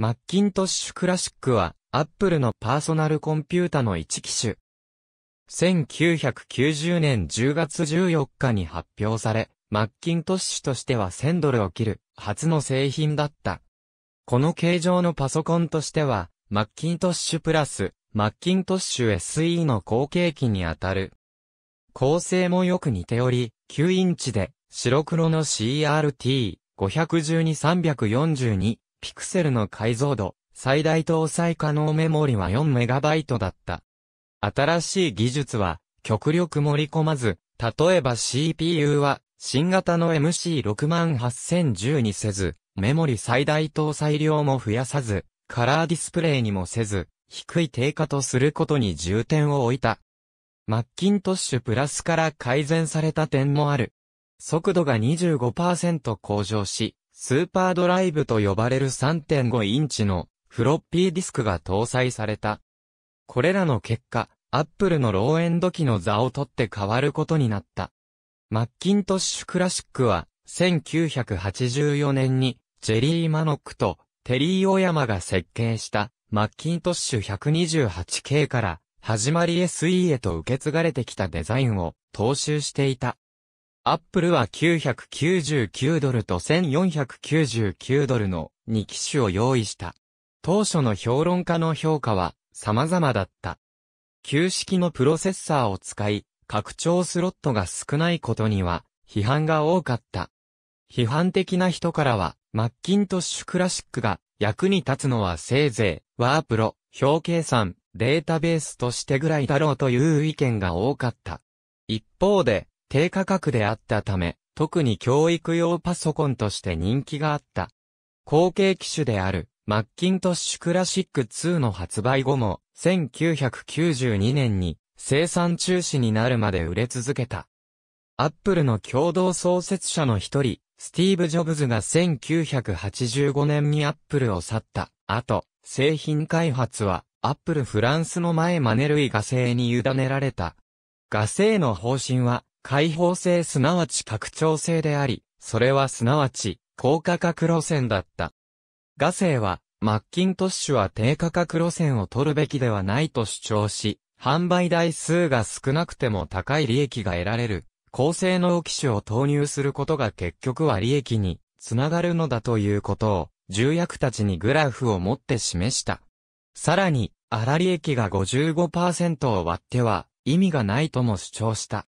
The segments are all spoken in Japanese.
マッキントッシュクラシックは、アップルのパーソナルコンピュータの一機種。1990年10月14日に発表され、マッキントッシュとしては1000ドルを切る、初の製品だった。この形状のパソコンとしては、マッキントッシュプラス、マッキントッシュ SE の後継機にあたる。構成もよく似ており、9インチで、白黒の CRT、512-342ピクセルの解像度、最大搭載可能メモリは 4MB だった。新しい技術は、極力盛り込まず、例えば CPU は、新型の MC68010 にせず、メモリ最大搭載量も増やさず、カラーディスプレイにもせず、低い低下とすることに重点を置いた。マッキントッシュプラスから改善された点もある。速度が25%向上し、スーパードライブと呼ばれる3.5インチのフロッピーディスクが搭載された。これらの結果、アップルのローエンド機の座を取って変わることになった。マッキントッシュクラシックは、1984年に、ジェリー・マノックとテリー・オヤマが設計したマッキントッシュ 128K から始まり SE へと受け継がれてきたデザインを踏襲していた。アップルは999ドルと1499ドルの2機種を用意した。当初の評論家の評価は様々だった。旧式のプロセッサーを使い、拡張スロットが少ないことには批判が多かった。批判的な人からは、マッキントッシュクラシックが役に立つのはせいぜい、ワープロ、表計算、データベースとしてぐらいだろうという意見が多かった。一方で、低価格であったため、特に教育用パソコンとして人気があった。後継機種である、マッキントッシュクラシック2の発売後も、1992年に生産中止になるまで売れ続けた。アップルの共同創設者の一人、スティーブ・ジョブズが1985年にアップルを去った後、製品開発は、アップルフランスの前マネルイガ製に委ねられた。画製の方針は、開放性すなわち拡張性であり、それはすなわち、高価格路線だった。ガセイは、マッキントッシュは低価格路線を取るべきではないと主張し、販売台数が少なくても高い利益が得られる、高性能機種を投入することが結局は利益につながるのだということを、重役たちにグラフを持って示した。さらに、粗利益が55%を割っては意味がないとも主張した。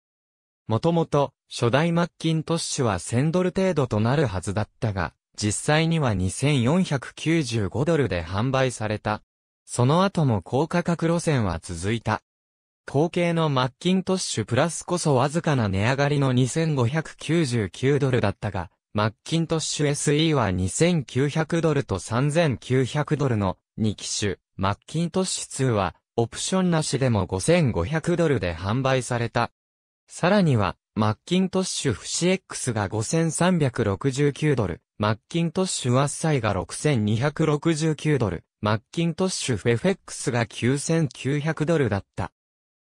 もともと、初代マッキントッシュは1000ドル程度となるはずだったが、実際には2495ドルで販売された。その後も高価格路線は続いた。後継のマッキントッシュプラスこそわずかな値上がりの2599ドルだったが、マッキントッシュ SE は2900ドルと3900ドルの2機種、マッキントッシュ2はオプションなしでも5500ドルで販売された。さらには、マッキントッシュフシ X が5369ドル、マッキントッシュワッサイが6269ドル、マッキントッシュフェフェックスが9900ドルだった。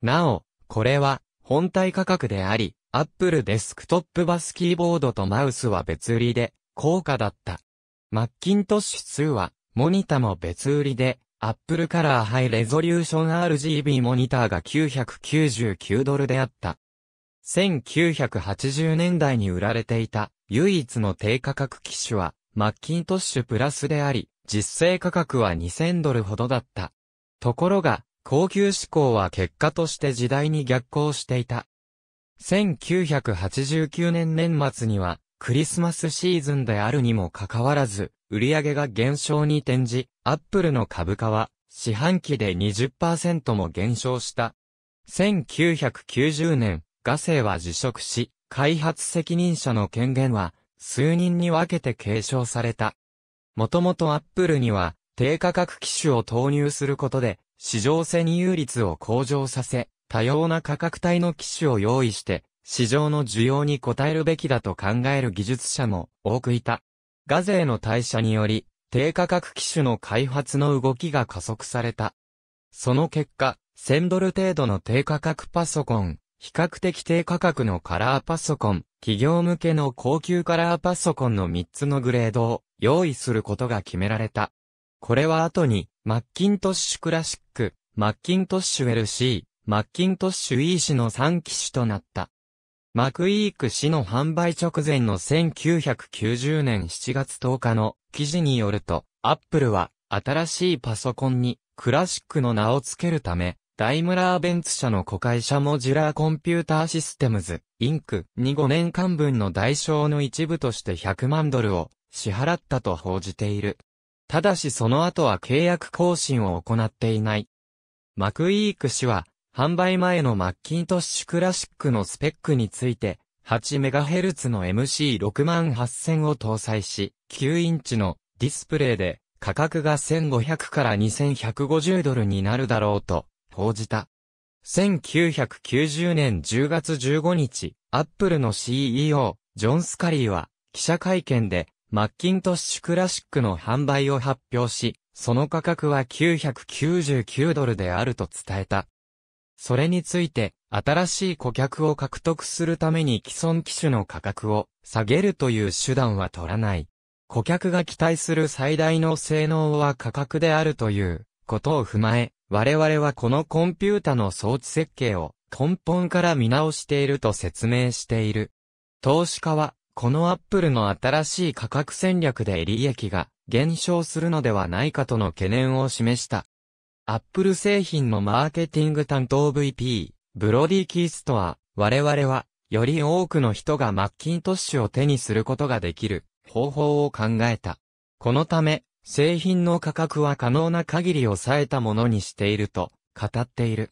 なお、これは、本体価格であり、アップルデスクトップバスキーボードとマウスは別売りで、高価だった。マッキントッシュ2は、モニタも別売りで、アップルカラーハイレゾリューション RGB モニターが999ドルであった。1980年代に売られていた唯一の低価格機種はマッキントッシュプラスであり、実勢価格は2000ドルほどだった。ところが、高級志向は結果として時代に逆行していた。1989年年末には、クリスマスシーズンであるにもかかわらず、売上が減少に転じ、アップルの株価は、四半期で20%も減少した。1990年、ガセは辞職し、開発責任者の権限は、数人に分けて継承された。もともとアップルには、低価格機種を投入することで、市場占有率を向上させ、多様な価格帯の機種を用意して、市場の需要に応えるべきだと考える技術者も多くいた。ガゼの退社により、低価格機種の開発の動きが加速された。その結果、1000ドル程度の低価格パソコン、比較的低価格のカラーパソコン、企業向けの高級カラーパソコンの3つのグレードを用意することが決められた。これは後に、マッキントッシュクラシック、マッキントッシュ LC、マッキントッシュ E 氏の3機種となった。マクイーク氏の販売直前の1990年7月10日の記事によると、アップルは新しいパソコンにクラシックの名を付けるため、ダイムラーベンツ社の子会社モジュラーコンピューターシステムズ、インクに5年間分の代償の一部として100万ドルを支払ったと報じている。ただしその後は契約更新を行っていない。マクイーク氏は、販売前のマッキントッシュクラシックのスペックについて、8MHz の MC68000 を搭載し、9インチのディスプレイで価格が1500から2150ドルになるだろうと報じた。1990年10月15日、アップルの CEO、ジョン・スカリーは、記者会見で、マッキントッシュクラシックの販売を発表し、その価格は999ドルであると伝えた。それについて、新しい顧客を獲得するために既存機種の価格を下げるという手段は取らない。顧客が期待する最大の性能は価格であるということを踏まえ、我々はこのコンピュータの装置設計を根本から見直していると説明している。投資家は、このアップルの新しい価格戦略で利益が減少するのではないかとの懸念を示した。アップル製品のマーケティング担当 VP、ブロディ・キーストは、我々は、より多くの人がマッキントッシュを手にすることができる方法を考えた。このため、製品の価格は可能な限り抑えたものにしていると語っている。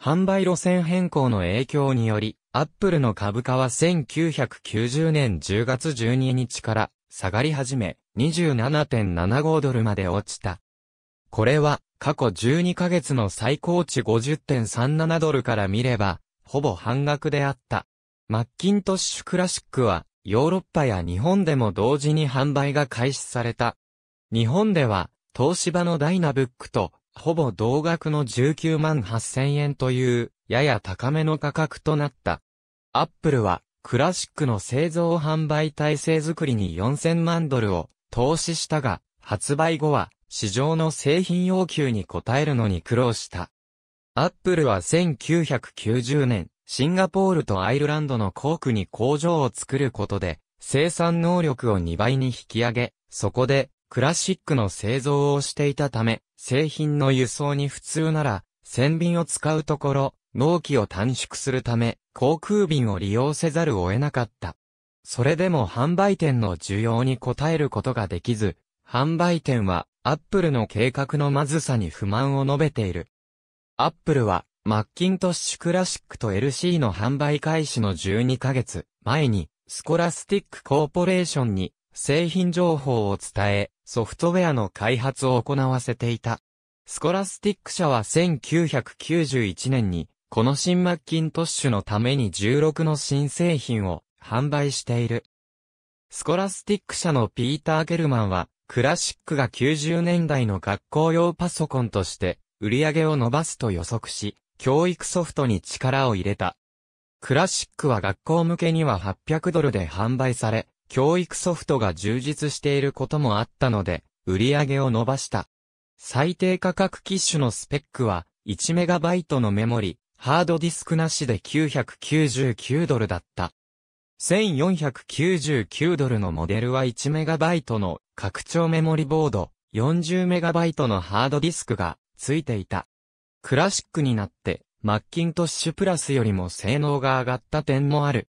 販売路線変更の影響により、アップルの株価は1990年10月12日から下がり始め、27.75ドルまで落ちた。これは過去12ヶ月の最高値50.37ドルから見れば、ほぼ半額であった。マッキントッシュクラシックは、ヨーロッパや日本でも同時に販売が開始された日本では、東芝のダイナブックと、ほぼ同額の19万8000円という、やや高めの価格となった。アップルは、クラシックの製造販売体制づくりに4000万ドルを投資したが、発売後は市場の製品要求に応えるのに苦労した。アップルは1990年、シンガポールとアイルランドのコークに工場を作ることで、生産能力を2倍に引き上げ、そこでクラシックの製造をしていたため、製品の輸送に普通なら、船便を使うところ、納期を短縮するため、航空便を利用せざるを得なかった。それでも販売店の需要に応えることができず、販売店は、アップルの計画のまずさに不満を述べている。アップルは、マッキントッシュクラシックと LC の販売開始の12ヶ月前に、スコラスティックコーポレーションに製品情報を伝え、ソフトウェアの開発を行わせていた。スコラスティック社は1991年に、この新マッキントッシュのために16の新製品を販売している。スコラスティック社のピーター・ゲルマンは、クラシックが90年代の学校用パソコンとして売り上げを伸ばすと予測し、教育ソフトに力を入れた。クラシックは学校向けには800ドルで販売され、教育ソフトが充実していることもあったので、売り上げを伸ばした。最低価格機種のスペックは、1MB のメモリ、ハードディスクなしで999ドルだった。1499ドルのモデルは 1MB の拡張メモリボード、40MB のハードディスクが付いていた。クラシックになって、マッキントッシュプラスよりも性能が上がった点もある。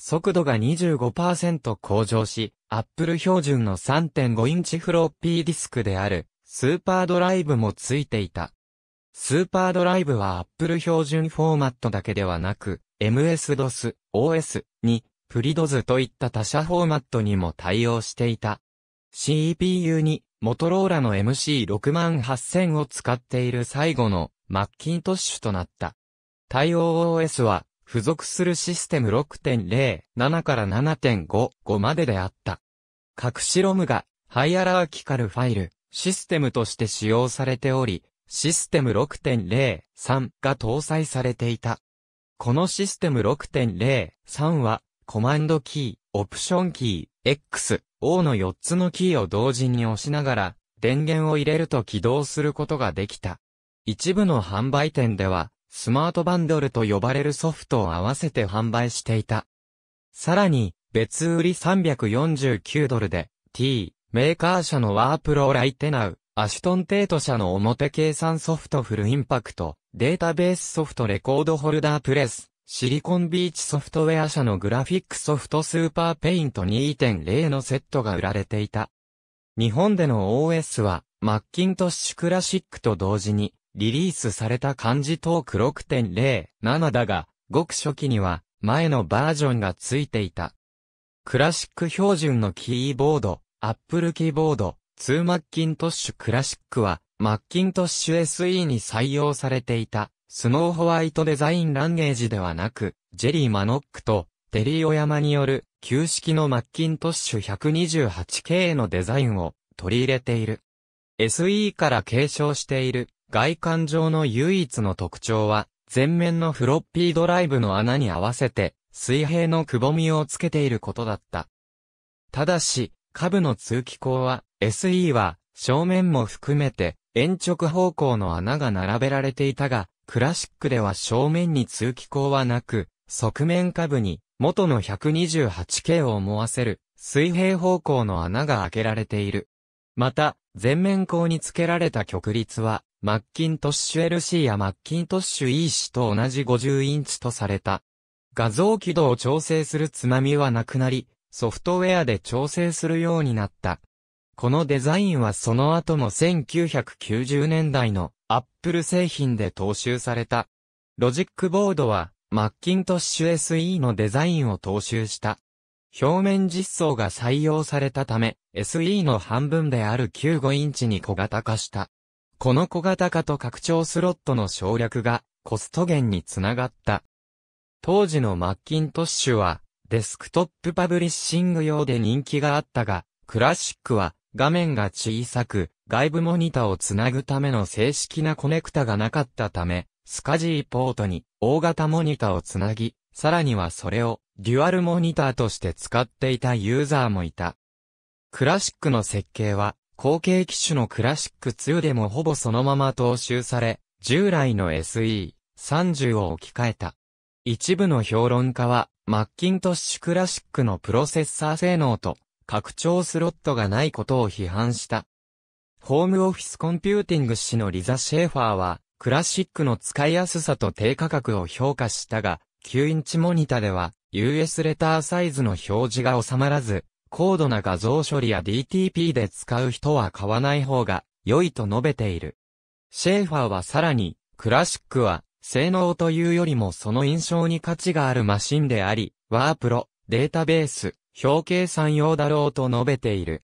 速度が25%向上し、Apple 標準の3.5インチフロッピーディスクである、スーパードライブも付いていた。スーパードライブは Apple 標準フォーマットだけではなく、MS-DOS、OS に、プリドズといった他社フォーマットにも対応していた。CPU に、モトローラの MC68000 を使っている最後のマッキントッシュとなった。対応 OS は付属するシステム6.0、7から7.5、5までであった。隠しロムが、ハイアラーキカルファイル、システムとして使用されており、システム6.0、3が搭載されていた。このシステム6.0、3は、コマンドキー、オプションキー、X、O の4つのキーを同時に押しながら、電源を入れると起動することができた。一部の販売店では、スマートバンドルと呼ばれるソフトを合わせて販売していた。さらに、別売り349ドルで、T、メーカー社のワープロライテナウ、アシュトンテート社の表計算ソフトフルインパクト、データベースソフトレコードホルダープレス、シリコンビーチソフトウェア社のグラフィックソフトスーパーペイント2.0のセットが売られていた。日本での OS は、マッキントッシュクラシックと同時に、リリースされた漢字トーク6.07だが、ごく初期には前のバージョンがついていた。クラシック標準のキーボード、アップルキーボード、2マッキントッシュクラシックは、マッキントッシュ SE に採用されていた、スノーホワイトデザインランゲージではなく、ジェリー・マノックと、テリー・オヤマによる、旧式のマッキントッシュ 128K のデザインを取り入れている。SE から継承している外観上の唯一の特徴は、前面のフロッピードライブの穴に合わせて、水平のくぼみをつけていることだった。ただし、下部の通気口は、SE は、正面も含めて、延直方向の穴が並べられていたが、クラシックでは正面に通気口はなく、側面下部に、元の 128K を思わせる、水平方向の穴が開けられている。また、前面口につけられた曲率は、マッキントッシュ LC やマッキントッシュ EC と同じ50インチとされた。画像軌道を調整するつまみはなくなり、ソフトウェアで調整するようになった。このデザインはその後の1990年代のアップル製品で踏襲された。ロジックボードはマッキントッシュ SE のデザインを踏襲した。表面実装が採用されたため、SE の半分である95インチに小型化した。この小型化と拡張スロットの省略がコスト減につながった。当時のマッキントッシュはデスクトップパブリッシング用で人気があったが、クラシックは画面が小さく外部モニタをつなぐための正式なコネクタがなかったため、スカジーポートに大型モニタをつなぎ、さらにはそれをデュアルモニターとして使っていたユーザーもいた。クラシックの設計は後継機種のクラシック2でもほぼそのまま踏襲され、従来の SE30 を置き換えた。一部の評論家は、マッキントッシュクラシックのプロセッサー性能と、拡張スロットがないことを批判した。ホームオフィスコンピューティング誌のリザ・シェーファーは、クラシックの使いやすさと低価格を評価したが、9インチモニタでは、US レターサイズの表示が収まらず、高度な画像処理や DTP で使う人は買わない方が良いと述べている。シェーファーはさらに、クラシックは、性能というよりもその印象に価値があるマシンであり、ワープロ、データベース、表計算用だろうと述べている。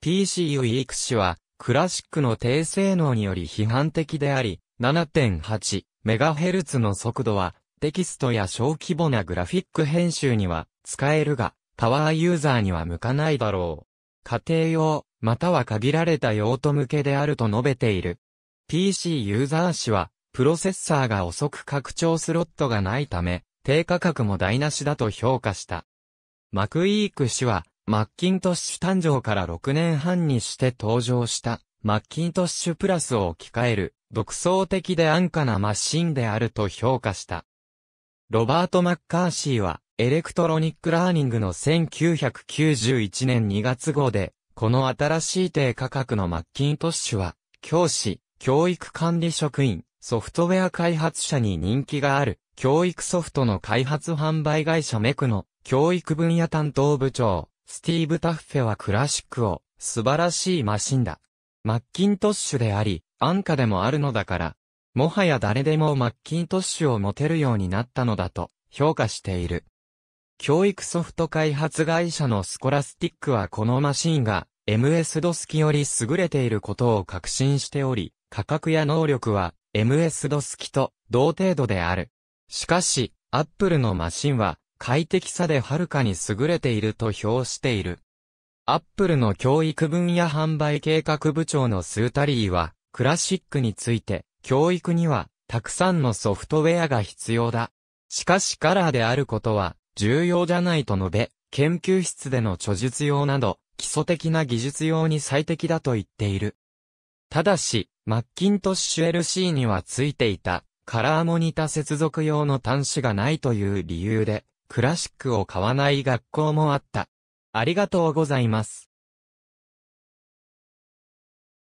PC u ィーク氏は、クラシックの低性能により批判的であり、7.8MHz の速度は、テキストや小規模なグラフィック編集には使えるが、パワーユーザーには向かないだろう。家庭用、または限られた用途向けであると述べている。PC ユーザー氏は、プロセッサーが遅く拡張スロットがないため、低価格も台無しだと評価した。マクイーク氏は、マッキントッシュ誕生から6年半にして登場した、マッキントッシュプラスを置き換える、独創的で安価なマシンであると評価した。ロバート・マッカーシーは、エレクトロニックラーニングの1991年2月号で、この新しい低価格のマッキントッシュは、教師、教育管理職員、ソフトウェア開発者に人気がある、教育ソフトの開発販売会社メクの、教育分野担当部長、スティーブ・タッフェはクラシックを、素晴らしいマシンだ。マッキントッシュであり、安価でもあるのだから、もはや誰でもマッキントッシュを持てるようになったのだと、評価している。教育ソフト開発会社のスコラスティックはこのマシンが MS-DOS より優れていることを確信しており、価格や能力は MS-DOS と同程度である。しかし、Apple のマシンは快適さではるかに優れていると評している。Apple の教育分野販売計画部長のスータリーは、クラシックについて、教育には、たくさんのソフトウェアが必要だ。しかしカラーであることは、重要じゃないと述べ、研究室での著述用など、基礎的な技術用に最適だと言っている。ただし、マッキントッシュ LC にはついていた、カラーモニタ接続用の端子がないという理由で、クラシックを買わない学校もあった。ありがとうございます。